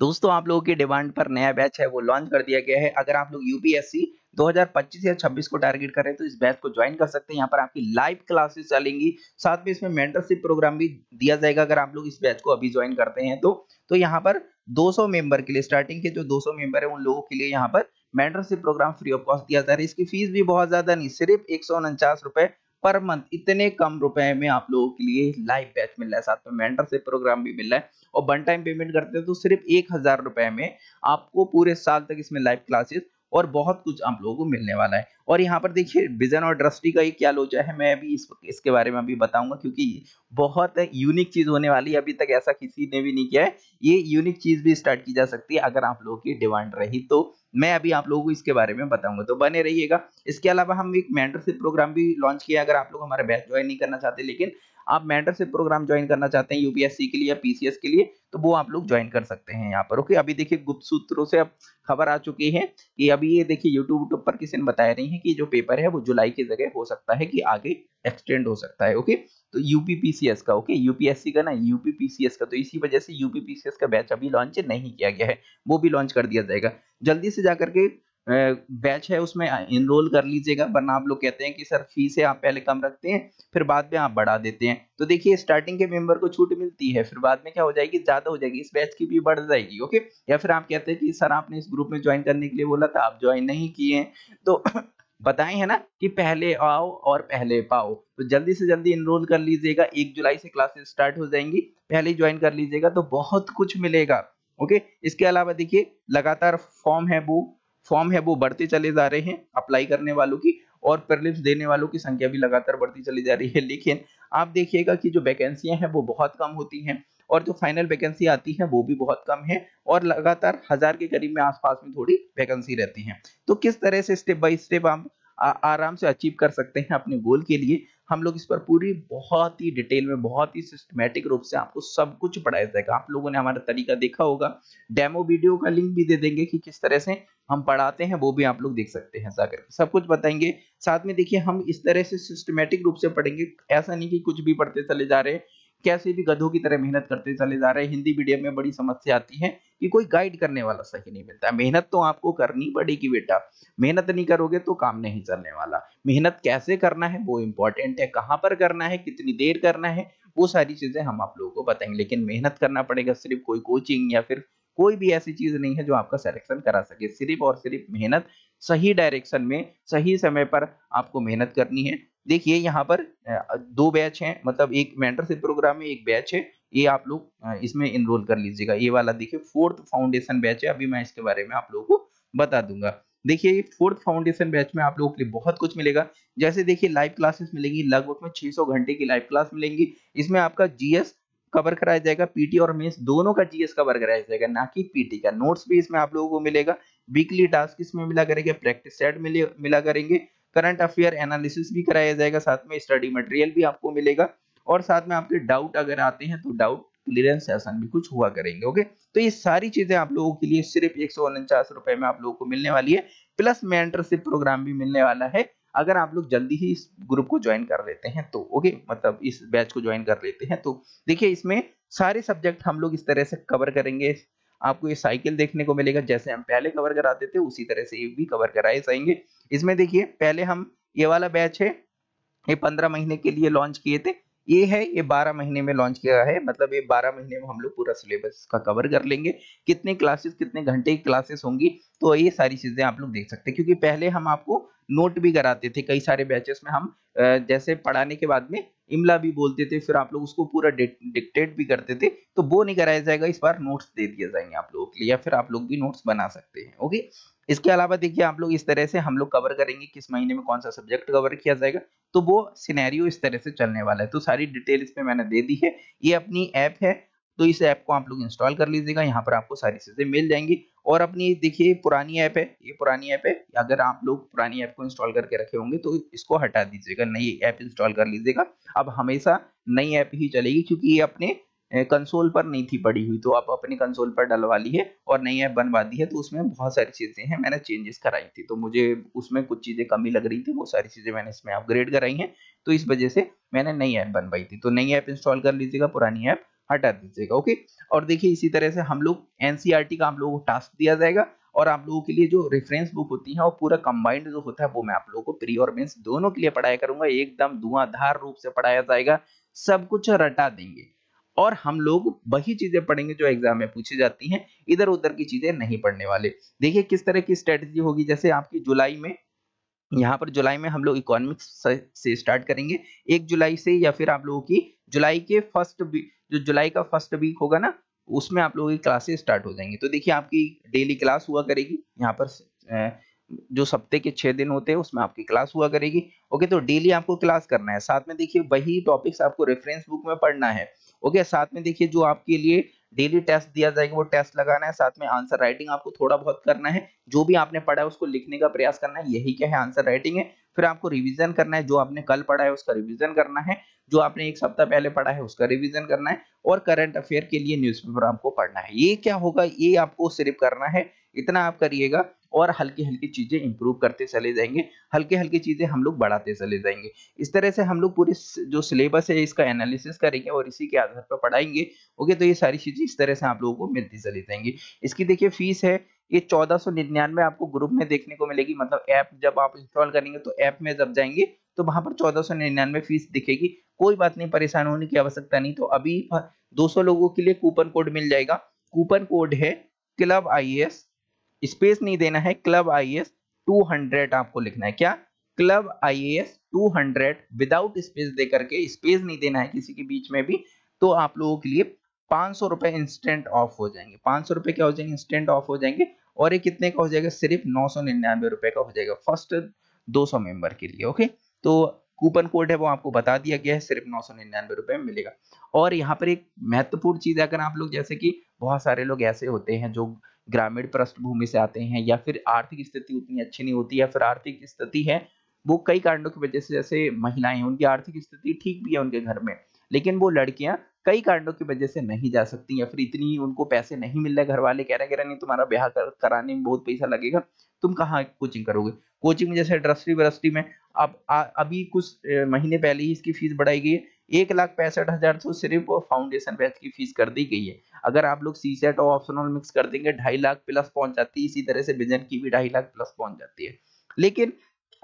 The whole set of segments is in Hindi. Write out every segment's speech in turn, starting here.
दोस्तों आप लोगों की डिमांड पर नया बैच है वो लॉन्च कर दिया गया है अगर आप लोग यूपीएससी 2025 या 26 को टारगेट कर रहे हैं तो इस बैच को ज्वाइन कर सकते हैं यहाँ पर आपकी लाइव क्लासेस चलेंगी साथ में इसमें मेंटरशिप प्रोग्राम भी दिया जाएगा अगर आप लोग इस बैच को अभी ज्वाइन करते हैं तो तो यहाँ पर दो मेंबर के लिए स्टार्टिंग के जो दो मेंबर है उन लोगों के लिए यहाँ पर mentorship program free of cost दिया जा रहा है इसकी फीस भी बहुत ज्यादा नहीं सिर्फ एक सौ पर मंथ इतने कम रुपए में आप लोगों के लिए लाइव बैच मिल रहा है साथ में मेंटरशिप प्रोग्राम भी मिल रहा है और वन टाइम पेमेंट करते हैं तो सिर्फ एक हजार रुपए में आपको पूरे साल तक इसमें लाइव क्लासेस और बहुत कुछ आप लोगों को मिलने वाला है और यहाँ पर देखिए विजन और ड्रस्टी का एक क्या लोचा है मैं अभी इस इसके बारे में अभी बताऊंगा क्योंकि बहुत यूनिक चीज़ होने वाली है अभी तक ऐसा किसी ने भी नहीं किया है ये यूनिक चीज़ भी स्टार्ट की जा सकती है अगर आप लोगों की डिमांड रही तो मैं अभी आप लोगों को इसके बारे में बताऊंगा तो बने रहिएगा इसके अलावा हम एक मेंटरशिप प्रोग्राम भी लॉन्च किया अगर आप लोग हमारा बैच ज्वाइन नहीं करना चाहते लेकिन आप मेंटरशिप प्रोग्राम ज्वाइन करना चाहते हैं यूपीएससी के लिए या पीसीएस के लिए तो वो आप लोग ज्वाइन कर सकते हैं यहाँ पर ओके अभी देखिए गुप्त सूत्रों से अब खबर आ चुकी है कि अभी ये देखिए यूट्यूब यूट्यूब पर किसी ने बताया नहीं है कि जो पेपर है वो जुलाई की जगह हो सकता है कि आगे एक्सटेंड हो सकता है ओके तो यूपीपीसीएस का ओके यूपीएससी का ना यूपीपीसीएस का तो इसी वजह से यूपीपीसीएस का बैच अभी लॉन्च नहीं किया गया है वो भी लॉन्च कर दिया जाएगा जल्दी से जाकर के बैच है उसमें इनरोल कर लीजिएगा वरना आप लोग कहते हैं कि सर फीस है आप पहले कम रखते हैं फिर बाद में आप बढ़ा देते हैं तो देखिए स्टार्टिंग के मेंबर को छूट मिलती है फिर बाद में क्या हो जाएगी ज़्यादा हो जाएगी इस बैच की भी बढ़ जाएगी ओके या फिर आप कहते हैं कि सर आपने इस ग्रुप में ज्वाइन करने के लिए बोला था आप ज्वाइन नहीं किए हैं तो बताए है ना कि पहले आओ और पहले पाओ तो जल्दी से जल्दी इनरोल कर लीजिएगा एक जुलाई से क्लासेस स्टार्ट हो जाएंगी पहले ज्वाइन कर लीजिएगा तो बहुत कुछ मिलेगा ओके इसके अलावा देखिए लगातार फॉर्म है वो फॉर्म है वो बढ़ते चले जा रहे हैं अप्लाई करने वालों की और प्रलिप्स देने वालों की संख्या भी लगातार बढ़ती चली जा रही है लेकिन आप देखिएगा कि जो वैकेंसियां हैं वो बहुत कम होती हैं और जो फाइनल वैकेंसी आती है वो भी बहुत कम है और लगातार हजार के करीब में आसपास में थोड़ी वैकेंसी रहती है तो किस तरह से स्टेप बाय स्टेप आप आराम से अचीव कर सकते हैं अपने गोल के लिए हम लोग इस पर पूरी बहुत ही डिटेल में बहुत ही सिस्टमेटिक रूप से आपको सब कुछ पढ़ाया जाएगा आप लोगों ने हमारा तरीका देखा होगा डेमो वीडियो का लिंक भी दे देंगे कि किस तरह से हम पढ़ाते हैं वो भी आप लोग देख सकते हैं जाकर सब कुछ बताएंगे साथ में देखिए हम इस तरह से सिस्टमेटिक रूप से पढ़ेंगे ऐसा नहीं कि कुछ भी पढ़ते चले जा रहे हैं कैसे भी गधों की तरह मेहनत करते चले जा रहे हैं हिंदी मीडियम में बड़ी समस्या आती है कि कोई गाइड करने वाला सही नहीं मिलता मेहनत तो आपको करनी पड़ेगी बेटा मेहनत नहीं करोगे तो काम नहीं चलने वाला मेहनत कैसे करना है वो इम्पोर्टेंट है कहाँ पर करना है कितनी देर करना है वो सारी चीजें हम आप लोगों को बताएंगे लेकिन मेहनत करना पड़ेगा सिर्फ कोई कोचिंग या फिर कोई भी ऐसी चीज नहीं है जो आपका सिलेक्शन करा सके सिर्फ और सिर्फ मेहनत सही डायरेक्शन में सही समय पर आपको मेहनत करनी है देखिए यहाँ पर दो बैच हैं मतलब एक मेंटरशिप प्रोग्राम में एक बैच है ये आप लोग इसमें इनरोल कर लीजिएगा ये वाला देखिए फोर्थ फाउंडेशन बैच है अभी मैं इसके बारे में आप लोगों को बता दूंगा देखिए ये फोर्थ फाउंडेशन बैच में आप लोगों के लिए बहुत कुछ मिलेगा जैसे देखिए लाइव क्लासेस मिलेंगी लगभग में सौ घंटे की लाइव क्लास मिलेंगी इसमें आपका जीएस कवर कराया जाएगा पीटी और मेंस दोनों का जीएस कवर कराया जाएगा ना कि पीटी का नोट्स भी इसमें आप लोगों को मिलेगा वीकली टास्क इसमें मिला करेंगे प्रैक्टिस सेट मिले मिला करेंगे करंट अफेयर एनालिसिस भी कराया जाएगा साथ में स्टडी मटेरियल भी आपको मिलेगा और साथ में आपके डाउट अगर आते हैं तो डाउट क्लियरेंस सेशन भी कुछ हुआ करेंगे ओके तो ये सारी चीजें आप लोगों के लिए सिर्फ एक रुपए में आप लोगों को मिलने वाली है प्लस मेंटरशिप प्रोग्राम भी मिलने वाला है अगर आप लोग जल्दी ही इस ग्रुप को ज्वाइन कर लेते हैं तो ओके मतलब इस बैच को ज्वाइन कर लेते हैं तो देखिए इसमें सारे सब्जेक्ट हम लोग इस तरह से कवर करेंगे आपको ये साइकिल देखने को मिलेगा जैसे हम पहले कवर कराते थे उसी तरह से ये भी कवर कराए जाएंगे इसमें देखिए पहले हम ये वाला बैच है ये पंद्रह महीने के लिए लॉन्च किए थे ये है ये बारह महीने में लॉन्च किया है मतलब ये बारह महीने में हम लोग पूरा सिलेबस का कवर कर लेंगे कितने क्लासेस कितने घंटे की क्लासेस होंगी तो ये सारी चीज़ें आप लोग देख सकते हैं क्योंकि पहले हम आपको नोट भी कराते थे कई सारे बैचेस में हम जैसे पढ़ाने के बाद में इमला भी बोलते थे फिर आप लोग उसको पूरा डिक्टेट भी करते थे तो वो नहीं कराया जाएगा इस बार नोट्स दे दिए जाएंगे आप लोगों के लिए या फिर आप लोग भी नोट्स बना सकते हैं ओके इसके अलावा देखिए आप लोग इस तरह से हम लोग कवर करेंगे किस महीने में कौन सा सब्जेक्ट कवर किया जाएगा तो वो सिनेरियो इस तरह से चलने वाला है तो सारी डिटेल इसमें मैंने दे दी है ये अपनी ऐप है तो इस ऐप को आप लोग इंस्टॉल कर लीजिएगा यहाँ पर आपको सारी चीज़ें मिल जाएंगी और अपनी देखिए पुरानी ऐप है ये पुरानी ऐप है अगर आप लोग पुरानी ऐप को इंस्टॉल करके रखे होंगे तो इसको हटा दीजिएगा नई ऐप इंस्टॉल कर लीजिएगा अब हमेशा नई ऐप ही चलेगी क्योंकि ये अपने कंसोल पर नहीं थी पड़ी हुई तो आप अपने कंसोल पर डलवा ली है और नई ऐप बनवा दी है तो उसमें बहुत सारी चीज़ें हैं मैंने चेंजेस कराई थी तो मुझे उसमें कुछ चीज़ें कमी लग रही थी वो सारी चीज़ें मैंने इसमें अपग्रेड कराई हैं तो इस वजह से मैंने नई ऐप बनवाई थी तो नई ऐप इंस्टॉल कर लीजिएगा पुरानी ऐप हटा दीजिएगा ओके और देखिए इसी तरह से हम लोग एनसीईआरटी e का हम लोगों को टास्क दिया जाएगा और आप लोगों के लिए जो रेफरेंस बुक होती है वो पूरा कंबाइंड जो होता है वो मैं आप लोगों को प्री और मेन्स दोनों के लिए पढ़ाया करूंगा एकदम धुआंधार रूप से पढ़ाया जाएगा सब कुछ रटा देंगे और हम लोग वही चीजें पढ़ेंगे जो एग्जाम में पूछी जाती हैं इधर उधर की चीजें नहीं पढ़ने वाले देखिए किस तरह की स्ट्रेटजी होगी जैसे आपकी जुलाई में यहाँ पर जुलाई में हम लोग इकोनॉमिक्स से स्टार्ट करेंगे एक जुलाई से या फिर आप लोगों की जुलाई के फर्स्ट जो जुलाई का फर्स्ट वीक होगा ना उसमें आप लोगों की क्लासेस स्टार्ट हो जाएंगी तो देखिए आपकी डेली क्लास हुआ करेगी यहाँ पर जो सप्ते के छह दिन होते हैं उसमें आपकी क्लास हुआ करेगी ओके तो डेली आपको क्लास करना है साथ में देखिए वही टॉपिक्स आपको रेफरेंस बुक में पढ़ना है ओके साथ में देखिए जो आपके लिए डेली टेस्ट दिया जाएगा वो टेस्ट लगाना है साथ में आंसर राइटिंग आपको थोड़ा बहुत करना है जो भी आपने पढ़ा है उसको लिखने का प्रयास करना है यही क्या है आंसर राइटिंग है फिर आपको रिवीजन करना है जो आपने कल पढ़ा है उसका रिवीजन करना है जो आपने एक सप्ताह पहले पढ़ा है उसका रिवीजन करना है और करंट अफेयर के लिए न्यूज़पेपर आपको पढ़ना है ये क्या होगा ये आपको सिर्फ करना है इतना आप करिएगा और हल्की हल्की चीज़ें इंप्रूव करते चले जाएंगे हल्के हल्के चीज़ें हम लोग बढ़ाते चले जाएंगे इस तरह से हम लोग पूरी जो सिलेबस है इसका एनालिसिस करेंगे और इसी के आधार पर पढ़ाएंगे ओके तो ये सारी चीज़ें इस तरह से आप लोगों को मिलती चली जाएंगी इसकी देखिए फीस है ये चौदह सौ निन्यानवे आपको ग्रुप में देखने को मिलेगी मतलब ऐप जब आप इंस्टॉल करेंगे तो ऐप में जब जाएंगे तो वहां पर चौदह फीस दिखेगी कोई बात नहीं परेशान होने की आवश्यकता नहीं तो अभी 200 हाँ, लोगों के लिए कूपन कोड मिल जाएगा कूपन कोड है क्लब आई स्पेस नहीं देना है क्लब आई 200 आपको लिखना है क्या क्लब आई 200 विदाउट स्पेस दे करके स्पेस नहीं देना है किसी के बीच में भी तो आप लोगों के लिए पांच सौ रुपए इंस्टेंट ऑफ हो जाएंगे पांच सौ रुपए क्या हो जाएंगे इंस्टेंट ऑफ हो जाएंगे और ये कितने का हो जाएगा सिर्फ नौ सौ निन्यानवे रुपए का हो जाएगा फर्स्ट दो सौ मेंबर के लिए ओके तो कूपन कोड है वो आपको बता दिया गया है सिर्फ नौ सौ निन्यानवे रुपये में मिलेगा और यहाँ पर एक महत्वपूर्ण चीज़ है अगर आप लोग जैसे कि बहुत सारे लोग ऐसे होते हैं जो ग्रामीण पृष्ठभूमि से आते हैं या फिर आर्थिक स्थिति उतनी अच्छी नहीं होती या फिर आर्थिक स्थिति है वो कई कारणों की वजह से जैसे महिलाएं उनकी आर्थिक स्थिति ठीक भी है उनके घर में लेकिन वो लड़कियां कई कारणों की वजह से नहीं जा सकती या फिर इतनी उनको पैसे नहीं मिल रहे घर वाले कह रहे हैं नहीं तुम्हारा ब्याह कर, कराने में बहुत पैसा लगेगा तुम कहाँ कोचिंग करोगे कोचिंग जैसे ड्रस्टी ब्रस्टी में अब अभी कुछ महीने पहले ही इसकी फीस बढ़ाई गई है एक लाख पैंसठ हजार तो सिर्फ फाउंडेशन बैच की फीस कर दी गई है अगर आप लोग सी सेट और ऑप्शनल मिक्स कर देंगे ढाई लाख प्लस पहुंच जाती है इसी तरह से बिजन की भी ढाई लाख प्लस पहुंच जाती है लेकिन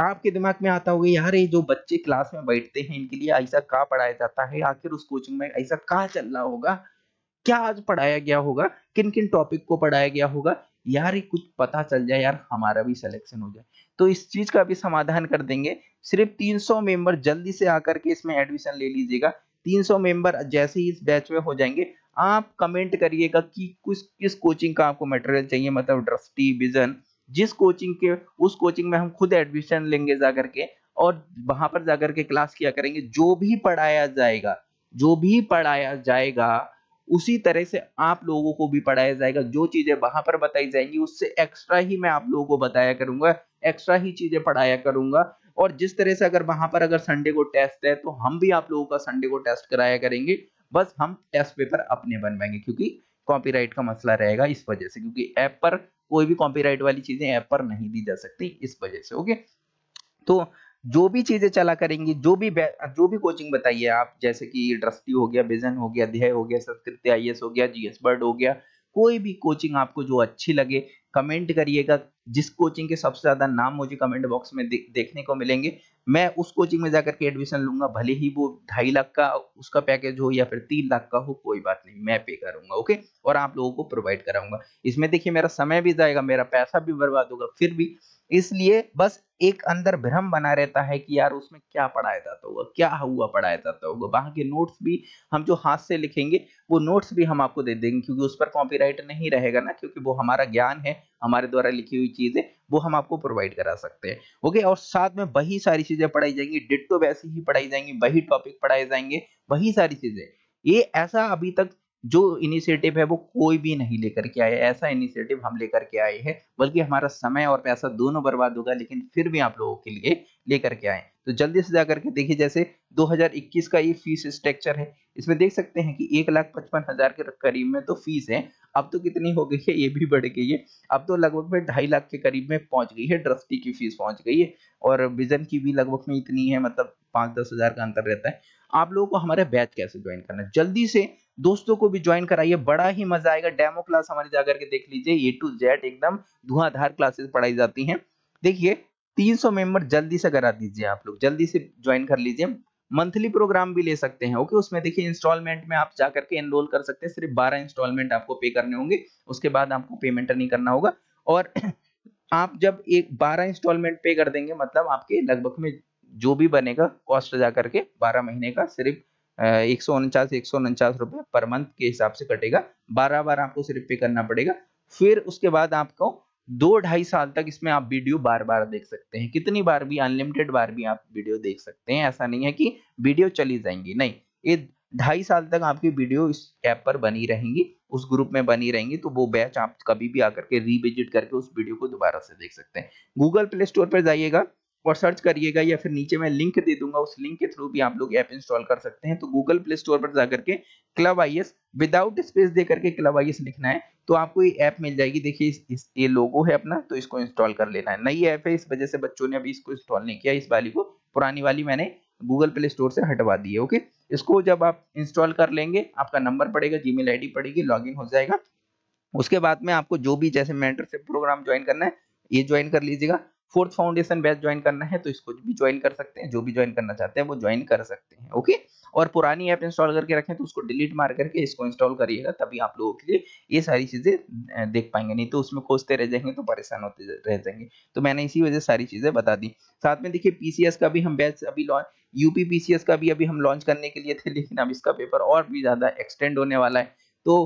आपके दिमाग में आता होगा यार ये जो बच्चे क्लास में बैठते हैं इनके लिए ऐसा कहा पढ़ाया जाता है आखिर उस कोचिंग में ऐसा कहा चल रहा होगा क्या आज पढ़ाया गया होगा किन किन टॉपिक को पढ़ाया गया होगा यार ये कुछ पता चल जाए यार हमारा भी सिलेक्शन हो जाए तो इस चीज का भी समाधान कर देंगे सिर्फ 300 मेंबर जल्दी से आकर के इसमें एडमिशन ले लीजिएगा 300 मेंबर जैसे ही इस बैच में हो जाएंगे आप कमेंट करिएगा कि किस किस कोचिंग का आपको मटेरियल चाहिए मतलब ड्रस्टी विजन जिस कोचिंग के उस कोचिंग में हम खुद एडमिशन लेंगे जाकर के और वहां पर जाकर के क्लास किया करेंगे जो भी पढ़ाया जाएगा जो भी पढ़ाया जाएगा उसी तरह से आप लोगों को भी पढ़ाया जाएगा जो चीजें वहां पर बताई जाएंगी उससे एक्स्ट्रा ही मैं आप लोगों को बताया करूंगा एक्स्ट्रा ही चीजें पढ़ाया करूंगा और जिस तरह से अगर वहां पर अगर संडे को टेस्ट है तो हम भी आप लोगों का संडे को टेस्ट कराया करेंगे बस हम टेस्ट पेपर अपने बनवाएंगे क्योंकि कॉपीराइट का मसला रहेगा इस वजह से क्योंकि ऐप पर कोई भी कॉपीराइट वाली चीजें ऐप पर नहीं दी जा सकती इस वजह से ओके तो जो भी चीजें चला करेंगी जो भी जो भी कोचिंग बताइए आप जैसे कि ड्रस्टी हो गया बिजन हो गया अध्याय हो गया संस्कृत आई हो गया जीएस बर्ड हो गया कोई भी कोचिंग आपको जो अच्छी लगे कमेंट करिएगा जिस कोचिंग के सबसे ज़्यादा नाम मुझे कमेंट बॉक्स में दे, देखने को मिलेंगे मैं उस कोचिंग में जाकर के एडमिशन लूंगा भले ही वो ढाई लाख का उसका पैकेज हो या फिर तीन लाख का हो कोई बात नहीं मैं पे करूंगा ओके और आप लोगों को प्रोवाइड कराऊंगा इसमें देखिए मेरा समय भी जाएगा मेरा पैसा भी बर्बाद होगा फिर भी इसलिए बस एक अंदर भ्रम बना रहता है कि यार उसमें क्या पढ़ाया जाता होगा क्या हुआ पढ़ाया जाता होगा वहां के नोट्स भी हम जो हाथ से लिखेंगे वो नोट्स भी हम आपको दे देंगे क्योंकि उस पर कॉपीराइट नहीं रहेगा ना क्योंकि वो हमारा ज्ञान है हमारे द्वारा लिखी हुई चीजें वो हम आपको प्रोवाइड करा सकते हैं ओके और साथ में वही सारी चीजें पढ़ाई जाएंगी डिट्टो तो वैसी ही पढ़ाई जाएंगी वही टॉपिक पढ़ाए जाएंगे वही सारी चीजें ये ऐसा अभी तक जो इनिशिएटिव है वो कोई भी नहीं लेकर के आया ऐसा इनिशिएटिव हम लेकर के आए हैं बल्कि हमारा समय और पैसा दोनों बर्बाद होगा लेकिन फिर भी आप लोगों के लिए लेकर के आए तो जल्दी से जाकर के देखिए जैसे 2021 का ये फीस स्ट्रक्चर है इसमें देख सकते हैं कि एक लाख पचपन हजार के करीब में तो फीस है अब तो कितनी हो गई है ये भी बढ़ गई है अब तो लगभग में ढाई लाख के करीब में पहुंच गई है ट्रस्टी की फीस पहुंच गई है और विजन की भी लगभग में इतनी है मतलब पाँच दस हजार का अंतर रहता है आप लोगों को हमारे बैच कैसे ज्वाइन करना है जल्दी से दोस्तों को भी ज्वाइन कराइए बड़ा ही मजा आएगा डेमो क्लास हमारी जाकर के देख लीजिए ए टू जेड एकदम धुआंधार क्लासेस पढ़ाई जाती हैं देखिए 300 मेंबर जल्दी से करा दीजिए आप लोग जल्दी से ज्वाइन कर लीजिए मंथली प्रोग्राम भी ले सकते हैं ओके उसमें देखिए इंस्टॉलमेंट में आप जा करके एनरोल कर सकते हैं सिर्फ बारह इंस्टॉलमेंट आपको पे करने होंगे उसके बाद आपको पेमेंट नहीं करना होगा और आप जब एक बारह इंस्टॉलमेंट पे कर देंगे मतलब आपके लगभग में जो भी बनेगा कॉस्ट जा करके बारह महीने का सिर्फ एक सौ उनचास एक सौ उनचास रुपये पर मंथ के हिसाब से कटेगा बारह बार आपको सिर्फ पे करना पड़ेगा फिर उसके बाद आपको दो ढाई साल तक इसमें आप वीडियो बार बार देख सकते हैं कितनी बार भी अनलिमिटेड बार भी आप वीडियो देख सकते हैं ऐसा नहीं है कि वीडियो चली जाएंगी नहीं ये ढाई साल तक आपकी वीडियो इस ऐप पर बनी रहेंगी उस ग्रुप में बनी रहेंगी तो वो बैच आप कभी भी आकर के रिविजिट करके उस वीडियो को दोबारा से देख सकते हैं गूगल प्ले स्टोर पर जाइएगा और सर्च करिएगा या फिर नीचे मैं लिंक दे दूंगा उस लिंक के थ्रू भी आप लोग ऐप इंस्टॉल कर सकते हैं तो गूगल प्ले स्टोर पर जाकर के क्लब आई विदाउट स्पेस दे करके क्लब आई लिखना है तो आपको ये ऐप मिल जाएगी देखिए इस, इस ये लोगो है अपना तो इसको इंस्टॉल कर लेना है नई ऐप है इस वजह से बच्चों ने अभी इसको इंस्टॉल नहीं किया इस वाली को पुरानी वाली मैंने गूगल प्ले स्टोर से हटवा दी है ओके इसको जब आप इंस्टॉल कर लेंगे आपका नंबर पड़ेगा आई डी पड़ेगी इन हो जाएगा उसके बाद में आपको जो भी जैसे मेंटरशिप प्रोग्राम ज्वाइन करना है ये ज्वाइन कर लीजिएगा फोर्थ फाउंडेशन बैच ज्वाइन करना है तो इसको भी ज्वाइन कर सकते हैं जो भी ज्वाइन करना चाहते हैं वो ज्वाइन कर सकते हैं ओके और पुरानी ऐप इंस्टॉल करके रखें तो उसको डिलीट मार करके इसको इंस्टॉल करिएगा तभी आप लोगों के लिए ये सारी चीज़ें देख पाएंगे नहीं तो उसमें खोजते रह जाएंगे तो परेशान होते रह जाएंगे तो मैंने इसी वजह सारी चीज़ें बता दी साथ में देखिए पीसीएस का भी हम बैच अभी लॉन्च यूपी पीसीएस का भी अभी हम लॉन्च करने के लिए थे लेकिन अब इसका पेपर और भी ज़्यादा एक्सटेंड होने वाला है तो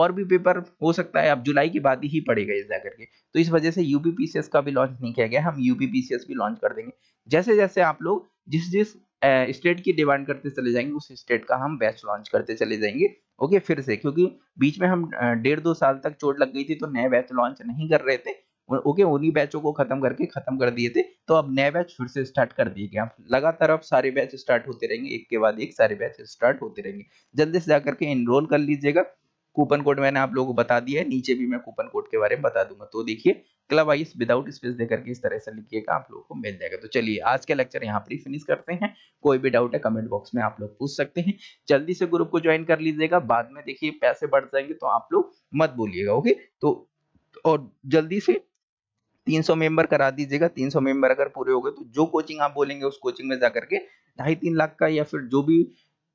और भी पेपर हो सकता है अब जुलाई के बाद ही पड़ेगा इस जाकर के तो इस वजह से यूपीपीसीएस का भी लॉन्च नहीं किया गया हम यूपीपीसीएस भी लॉन्च कर देंगे जैसे जैसे आप लोग जिस जिस स्टेट की डिमांड करते चले जाएंगे उस स्टेट का हम बैच लॉन्च करते चले जाएंगे ओके फिर से क्योंकि बीच में हम डेढ़ दो साल तक चोट लग गई थी तो नए बैच लॉन्च नहीं कर रहे थे ओके उन्हीं बैचों को खत्म करके खत्म कर दिए थे तो अब नए बैच फिर से स्टार्ट कर दिए गए लगातार अब सारे बैच स्टार्ट होते रहेंगे एक के बाद एक सारे बैच स्टार्ट होते रहेंगे जल्दी से जाकर के इनरोल कर लीजिएगा कूपन कोड मैंने आप लोगों को बता दिया है नीचे भी मैं कूपन कोड के बारे में बता दूंगा तो देखिए क्लब आइस विदाउट स्पेस देकर के इस तरह से लिखिएगा आप लोगों को मिल जाएगा तो चलिए आज का लेक्चर यहाँ पर ही फिनिश करते हैं कोई भी डाउट है कमेंट बॉक्स में आप लोग पूछ सकते हैं जल्दी से ग्रुप को ज्वाइन कर लीजिएगा बाद में देखिए पैसे बढ़ जाएंगे तो आप लोग मत बोलिएगा ओके तो और जल्दी से 300 मेंबर करा दीजिएगा 300 मेंबर अगर पूरे हो गए तो जो कोचिंग आप बोलेंगे उस कोचिंग में जाकर के ढाई तीन लाख का या फिर जो भी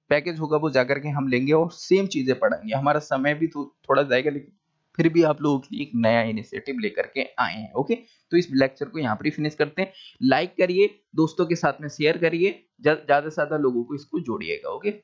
पैकेज होगा वो जाकर के हम लेंगे और सेम चीज़ें पढ़ाएंगे हमारा समय भी थो, तो थोड़ा जाएगा लेकिन फिर भी आप लोगों के लिए एक नया इनिशिएटिव लेकर के आए हैं ओके तो इस लेक्चर को यहाँ पर ही फिनिश करते हैं लाइक करिए दोस्तों के साथ में शेयर करिए ज़्यादा से ज़्यादा लोगों को इसको जोड़िएगा ओके